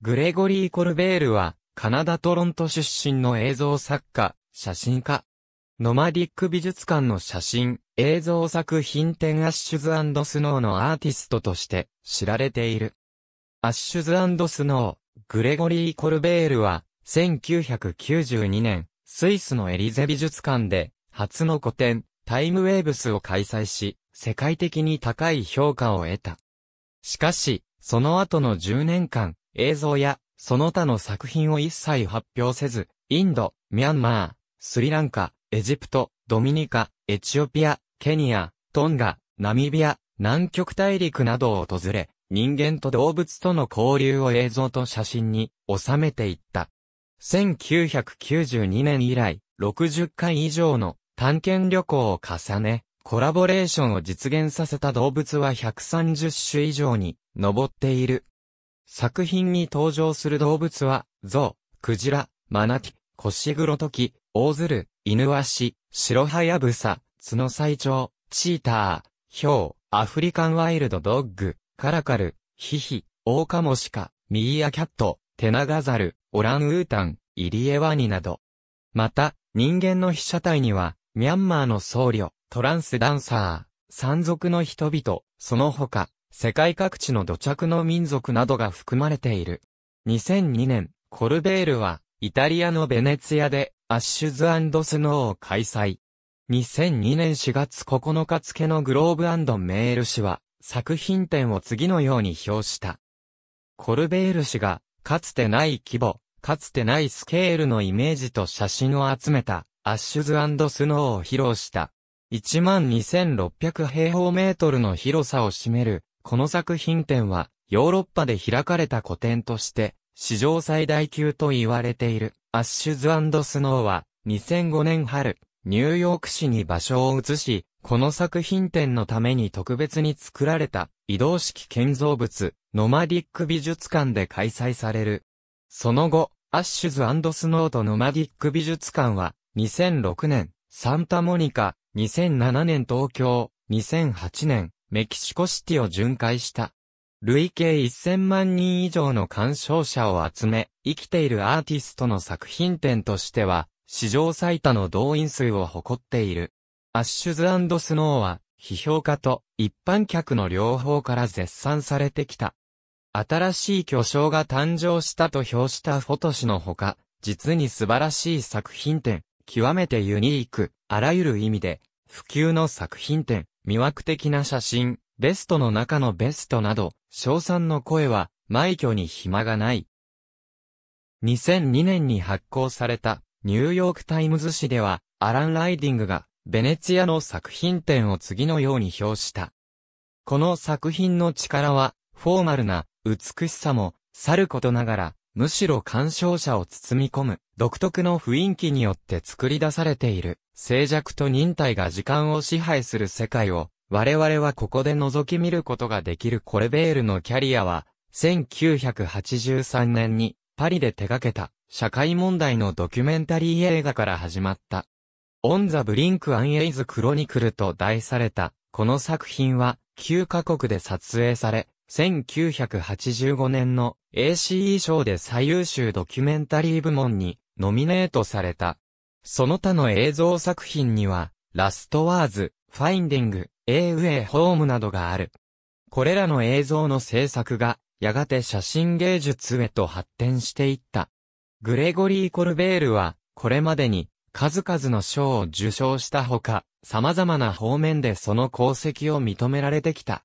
グレゴリー・コルベールは、カナダ・トロント出身の映像作家、写真家。ノマディック美術館の写真、映像作品展アッシュズスノーのアーティストとして知られている。アッシュズスノー、グレゴリー・コルベールは、1992年、スイスのエリゼ美術館で、初の個展、タイムウェーブスを開催し、世界的に高い評価を得た。しかし、その後の10年間、映像や、その他の作品を一切発表せず、インド、ミャンマー、スリランカ、エジプト、ドミニカ、エチオピア、ケニア、トンガ、ナミビア、南極大陸などを訪れ、人間と動物との交流を映像と写真に収めていった。1992年以来、60回以上の探検旅行を重ね、コラボレーションを実現させた動物は130種以上に上っている。作品に登場する動物は、ゾウ、クジラ、マナティ、コシグロトキ、オオズル、イヌワシ、シロハヤブサ、ツノサイチョウ、チーター、ヒョウ、アフリカンワイルドドッグ、カラカル、ヒヒ、オオカモシカ、ミーアキャット、テナガザル、オランウータン、イリエワニなど。また、人間の被写体には、ミャンマーの僧侶、トランスダンサー、山賊の人々、その他、世界各地の土着の民族などが含まれている。2002年、コルベールは、イタリアのベネツィアで、アッシュズスノーを開催。2002年4月9日付のグローブメール氏は、作品展を次のように表した。コルベール氏が、かつてない規模、かつてないスケールのイメージと写真を集めた、アッシュズスノーを披露した。12,600平方メートルの広さを占める、この作品展は、ヨーロッパで開かれた個展として、史上最大級と言われている、アッシュズスノーは、2005年春、ニューヨーク市に場所を移し、この作品展のために特別に作られた、移動式建造物、ノマディック美術館で開催される。その後、アッシュズスノーとノマディック美術館は、2006年、サンタモニカ、2007年東京、2008年、メキシコシティを巡回した。累計1000万人以上の鑑賞者を集め、生きているアーティストの作品展としては、史上最多の動員数を誇っている。アッシュズスノーは、批評家と一般客の両方から絶賛されてきた。新しい巨匠が誕生したと評したフォト氏のほか、実に素晴らしい作品展、極めてユニーク、あらゆる意味で、普及の作品展、魅惑的な写真、ベストの中のベストなど、賞賛の声は、枚挙に暇がない。2002年に発行された、ニューヨークタイムズ紙では、アラン・ライディングが、ベネツィアの作品展を次のように評した。この作品の力は、フォーマルな、美しさも、さることながら、むしろ鑑賞者を包み込む、独特の雰囲気によって作り出されている、静寂と忍耐が時間を支配する世界を、我々はここで覗き見ることができるコルベールのキャリアは、1983年にパリで手掛けた社会問題のドキュメンタリー映画から始まった。オン・ザ・ブリンク・アン・エイズ・クロニクルと題された、この作品は9カ国で撮影され、1985年の ACE 賞で最優秀ドキュメンタリー部門にノミネートされた。その他の映像作品には、ラストワーズ、ファインディング、エーウェイホームなどがある。これらの映像の制作が、やがて写真芸術へと発展していった。グレゴリー・コルベールは、これまでに、数々の賞を受賞したほか、様々な方面でその功績を認められてきた。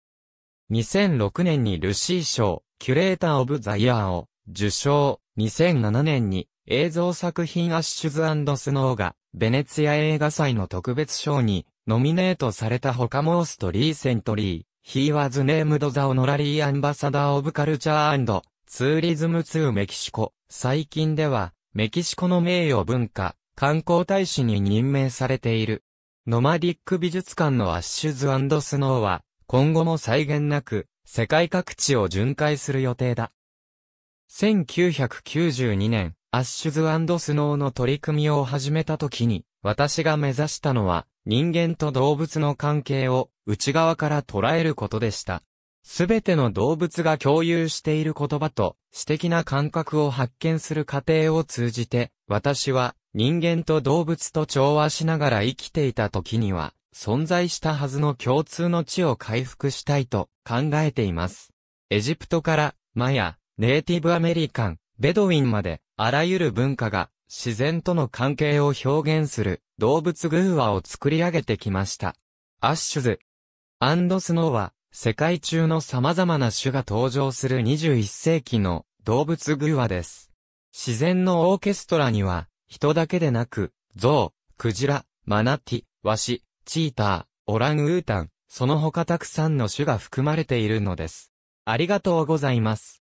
2006年にルシー賞、キュレーター・オブ・ザ・イヤーを受賞。2007年に映像作品アッシュズスノーがベネツィア映画祭の特別賞にノミネートされた他モーストリーセントリー。He was named the honorary ambassador of culture and tourism 最近ではメキシコの名誉文化、観光大使に任命されている。ノマディック美術館のアッシュズスノーは、今後も際限なく、世界各地を巡回する予定だ。1992年、アッシュズスノーの取り組みを始めた時に、私が目指したのは、人間と動物の関係を内側から捉えることでした。すべての動物が共有している言葉と、私的な感覚を発見する過程を通じて、私は人間と動物と調和しながら生きていた時には、存在したはずの共通の地を回復したいと考えています。エジプトからマヤ、ネイティブアメリカン、ベドウィンまであらゆる文化が自然との関係を表現する動物偶話を作り上げてきました。アッシュズ。アンドスノーは世界中の様々な種が登場する21世紀の動物偶話です。自然のオーケストラには人だけでなく、象、クジラ、マナティ、ワシ、チーター、オランウータン、その他たくさんの種が含まれているのです。ありがとうございます。